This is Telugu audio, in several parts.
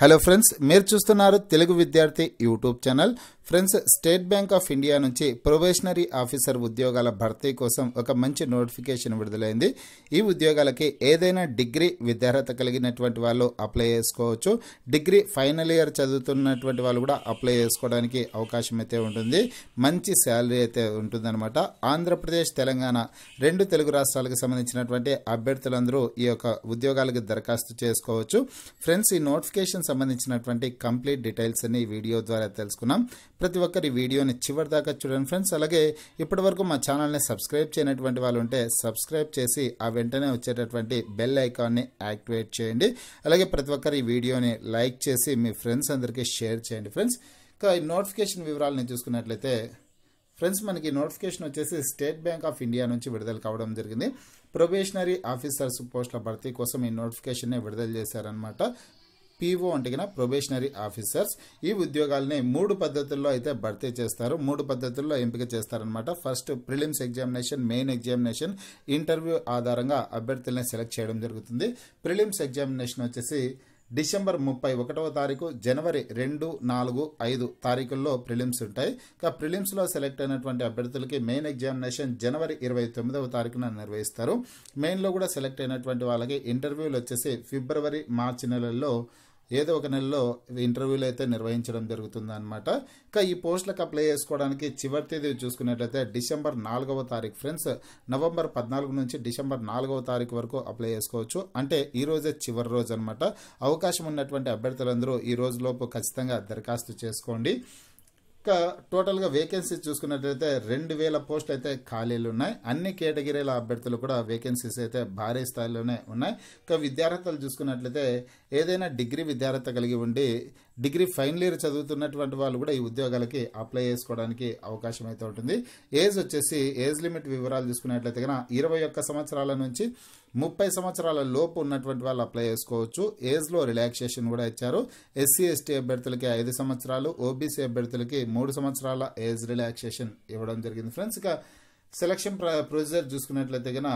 హలో ఫ్రెండ్స్ మీరు చూస్తున్నారు Telugu Vidyarthi YouTube channel friends State Bank of India నుంచి ప్రొబేషనరీ ఆఫీసర్ ఉద్యోగాల భర్తీ కోసం ఒక మంచి నోటిఫికేషన్ విడుదలైంది ఈ ఉద్యోగాలకి ఏదైనా డిగ్రీ విద్యార్హత కలిగినటువంటి వాళ్ళు అప్లై చేసుకోవచ్చు డిగ్రీ ఫైనల్ ఇయర్ చదువుతున్నటువంటి వాళ్ళు కూడా అప్లై చేసుకోవడానికి అవకాశం అయితే ఉంటుంది మంచి శాలరీ అయితే ఉంటుందన్నమాట ఆంధ్రప్రదేశ్ తెలంగాణ రెండు తెలుగు రాష్ట్రాలకు సంబంధించినటువంటి అభ్యర్థులందరూ ఈ యొక్క ఉద్యోగాలకు దరఖాస్తు చేసుకోవచ్చు ఫ్రెండ్స్ ఈ నోటిఫికేషన్ సంబంధించినటువంటి కంప్లీట్ డీటెయిల్స్ అన్ని వీడియో ద్వారా తెలుసుకున్నాం ప్రతి ఒక్కరి వీడియోని చివరి దాకా చూడండి ఫ్రెండ్స్ అలాగే ఇప్పటివరకు మా ఛానల్ని సబ్స్క్రైబ్ చేయనటువంటి వాళ్ళు ఉంటే సబ్స్క్రైబ్ చేసి ఆ వెంటనే వచ్చేటటువంటి బెల్ ఐకాన్ని యాక్టివేట్ చేయండి అలాగే ప్రతి ఒక్కరి వీడియోని లైక్ చేసి మీ ఫ్రెండ్స్ అందరికీ షేర్ చేయండి ఫ్రెండ్స్ ఇంకా ఈ నోటిఫికేషన్ వివరాలని చూసుకున్నట్లయితే ఫ్రెండ్స్ మనకి నోటిఫికేషన్ వచ్చేసి స్టేట్ బ్యాంక్ ఆఫ్ ఇండియా నుంచి విడుదల కావడం జరిగింది ప్రొబేషనరీ ఆఫీసర్స్ పోస్టుల భర్తీ కోసం ఈ నోటిఫికేషన్ని విడుదల చేశారనమాట పీఓ అంటే ప్రొబేషనరీ ఆఫీసర్స్ ఈ ఉద్యోగాలని మూడు పద్ధతుల్లో అయితే భర్తీ చేస్తారు మూడు పద్ధతుల్లో ఎంపిక చేస్తారనమాట first prelims examination main examination interview ఆధారంగా అభ్యర్థుల్ని సెలెక్ట్ చేయడం జరుగుతుంది ప్రిలిమ్స్ ఎగ్జామినేషన్ వచ్చేసి డిసెంబర్ ముప్పై ఒకటవ తారీఖు జనవరి రెండు నాలుగు ఐదు తారీఖుల్లో ప్రిలిమ్స్ ఉంటాయి ఇక ప్రిలిమ్స్లో సెలెక్ట్ అయినటువంటి అభ్యర్థులకి మెయిన్ ఎగ్జామినేషన్ జనవరి ఇరవై తొమ్మిదవ తారీఖున నిర్వహిస్తారు మెయిన్లో కూడా సెలెక్ట్ అయినటువంటి వాళ్ళకి ఇంటర్వ్యూలు వచ్చేసి ఫిబ్రవరి మార్చి నెలల్లో ఏదో ఒక నెలలో ఇంటర్వ్యూలు అయితే నిర్వహించడం జరుగుతుంది అనమాట ఇంకా ఈ పోస్టులకు అప్లై చేసుకోవడానికి చివరి తేదీ చూసుకున్నట్లయితే డిసెంబర్ నాలుగవ తారీఖు ఫ్రెండ్స్ నవంబర్ పద్నాలుగు నుంచి డిసెంబర్ నాలుగవ తారీఖు వరకు అప్లై చేసుకోవచ్చు అంటే ఈ రోజే చివరి రోజు అనమాట అవకాశం ఉన్నటువంటి అభ్యర్థులందరూ ఈ రోజులోపు ఖచ్చితంగా దరఖాస్తు చేసుకోండి ఇంకా టోటల్గా వేకెన్సీస్ చూసుకున్నట్లయితే రెండు వేల పోస్టులు అయితే ఖాళీలు ఉన్నాయి అన్ని కేటగిరీల అభ్యర్థులు కూడా వేకెన్సీస్ అయితే భారీ స్థాయిలోనే ఉన్నాయి ఇంకా విద్యార్హతలు చూసుకున్నట్లయితే ఏదైనా డిగ్రీ విద్యార్హత కలిగి ఉండి డిగ్రీ ఫైనల్ ఇయర్ చదువుతున్నటువంటి వాళ్ళు కూడా ఈ ఉద్యోగాలకి అప్లై చేసుకోవడానికి అవకాశం అయితే ఉంటుంది ఏజ్ వచ్చేసి ఏజ్ లిమిట్ వివరాలు చూసుకున్నట్లయితే కనుక ఇరవై ఒక్క సంవత్సరాల నుంచి ముప్పై సంవత్సరాల లోపు ఉన్నటువంటి వాళ్ళు అప్లై చేసుకోవచ్చు ఏజ్లో రిలాక్సేషన్ కూడా ఇచ్చారు ఎస్సీ ఎస్టీ అభ్యర్థులకి ఐదు సంవత్సరాలు ఓబీసీ అభ్యర్థులకి మూడు సంవత్సరాల ఏజ్ రిలాక్సేషన్ ఇవ్వడం జరిగింది ఫ్రెండ్స్ ఇక సెలక్షన్ ప్రొసీజర్ చూసుకున్నట్లయితే కనుక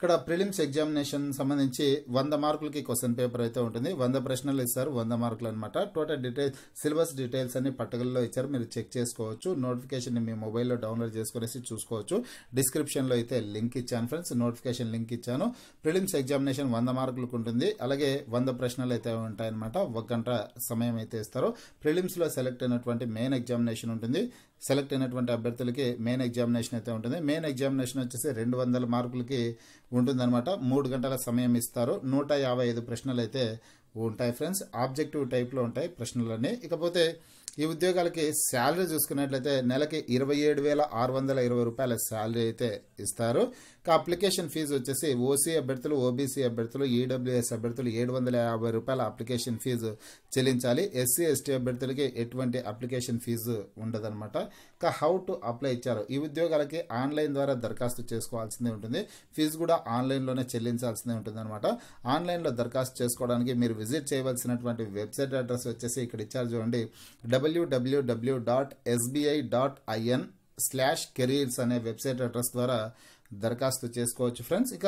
ఇక్కడ ప్రిలిమ్స్ ఎగ్జామినేషన్ సంబంధించి వంద మార్కులకి క్వశ్చన్ పేపర్ అయితే ఉంటుంది వంద ప్రశ్నలు ఇస్తారు వంద మార్కులు అనమాట టోటల్ డీటెయిల్స్ సిలబస్ డీటెయిల్స్ అన్ని పట్టుకల్లో ఇచ్చారు మీరు చెక్ చేసుకోవచ్చు నోటిఫికేషన్ మీ మొబైల్లో డౌన్లోడ్ చేసుకునేసి చూసుకోవచ్చు డిస్క్రిప్షన్లో అయితే లింక్ ఇచ్చాను ఫ్రెండ్స్ నోటిఫికేషన్ లింక్ ఇచ్చాను ప్రిలిమ్స్ ఎగ్జామినేషన్ వంద మార్కులకు ఉంటుంది అలాగే వంద ప్రశ్నలు అయితే ఉంటాయన్నమాట ఒక గంట సమయం అయితే ఇస్తారు ప్రిలిమ్స్లో సెలెక్ట్ అయినటువంటి మెయిన్ ఎగ్జామినేషన్ ఉంటుంది సెలెక్ట్ అయినటువంటి అభ్యర్థులకి మెయిన్ ఎగ్జామినేషన్ అయితే ఉంటుంది మెయిన్ ఎగ్జామినేషన్ వచ్చేసి రెండు వందల మార్కులకి ఉంటుందన్నమాట మూడు గంటల సమయం ఇస్తారు నూట యాభై ఐదు ప్రశ్నలు అయితే ఉంటాయి ఫ్రెండ్స్ ఆబ్జెక్టివ్ టైప్లో ఉంటాయి ప్రశ్నలన్నీ ఇకపోతే ఈ ఉద్యోగాలకి శాలరీ చూసుకున్నట్లయితే నెలకి ఇరవై ఏడు వేల ఆరు వందల ఇరవై రూపాయల శాలరీ అయితే ఇస్తారు అప్లికేషన్ ఫీజు వచ్చేసి ఓసీ అభ్యర్థులు ఓబీసీ అభ్యర్థులు ఈడబ్ల్యూఎస్ అభ్యర్థులు ఏడు వందల యాభై రూపాయల అప్లికేషన్ ఫీజు చెల్లించాలి ఎస్సీ ఎస్టీ అభ్యర్థులకి ఎటువంటి అప్లికేషన్ ఫీజు ఉండదన్నమాట ఇక హౌ టు అప్లై ఇచ్చారు ఈ ఉద్యోగాలకి ఆన్లైన్ ద్వారా దరఖాస్తు చేసుకోవాల్సిందే ఉంటుంది ఫీజు కూడా ఆన్లైన్లోనే చెల్లించాల్సిందే అనమాట ఆన్లైన్లో దరఖాస్తు చేసుకోవడానికి మీరు విజిట్ చేయవలసినటువంటి వెబ్సైట్ అడ్రస్ వచ్చేసి ఇక్కడ ఇచ్చారు చూడండి double WWW dot SBI dot IN slash careers అనే వెబ్సైట్ అడ్రస్ ద్వారా దరఖాస్తు చేసుకోవచ్చు ఫ్రెండ్స్ ఇక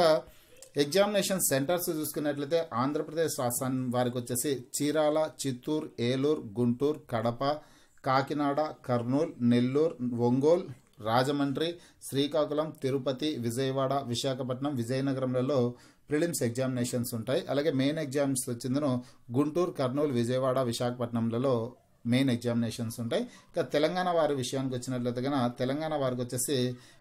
ఎగ్జామినేషన్ సెంటర్స్ చూసుకున్నట్లయితే ఆంధ్రప్రదేశ్ రాష్ట్రం వారికి వచ్చేసి చీరాల చిత్తూరు ఏలూరు గుంటూరు కడప కాకినాడ కర్నూలు నెల్లూరు ఒంగోలు రాజమండ్రి శ్రీకాకుళం తిరుపతి విజయవాడ విశాఖపట్నం విజయనగరంలలో ప్రిలిమ్స్ ఎగ్జామినేషన్స్ ఉంటాయి అలాగే మెయిన్ ఎగ్జామ్స్ వచ్చిందను గుంటూరు కర్నూలు విజయవాడ విశాఖపట్నంలలో మెయిన్ ఎగ్జామినేషన్స్ ఉంటాయి ఇక తెలంగాణ వారి విషయానికి వచ్చినట్లయితే తెలంగాణ వారికి వచ్చేసి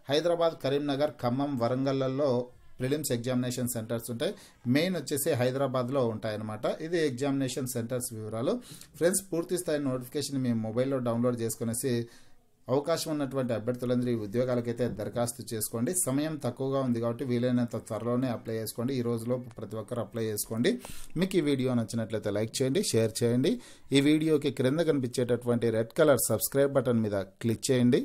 హైదరాబాద్ కరీంనగర్ ఖమ్మం వరంగల్లలో ప్రిలిమ్స్ ఎగ్జామినేషన్ సెంటర్స్ ఉంటాయి మెయిన్ వచ్చేసి హైదరాబాద్లో ఉంటాయన్నమాట ఇది ఎగ్జామినేషన్ సెంటర్స్ వివరాలు ఫ్రెండ్స్ పూర్తి స్థాయి నోటిఫికేషన్ మీ మొబైల్లో డౌన్లోడ్ చేసుకునేసి అవకాశం ఉన్నటువంటి అభ్యర్థులందరూ ఈ ఉద్యోగాలకైతే దరఖాస్తు చేసుకోండి సమయం తక్కువగా ఉంది కాబట్టి వీలైనంత త్వరలోనే అప్లై చేసుకోండి ఈ రోజులో ప్రతి ఒక్కరు అప్లై చేసుకోండి మీకు ఈ వీడియో నచ్చినట్లయితే లైక్ చేయండి షేర్ చేయండి ఈ వీడియోకి క్రింద కనిపించేటటువంటి రెడ్ కలర్ సబ్స్క్రైబ్ బటన్ మీద క్లిక్ చేయండి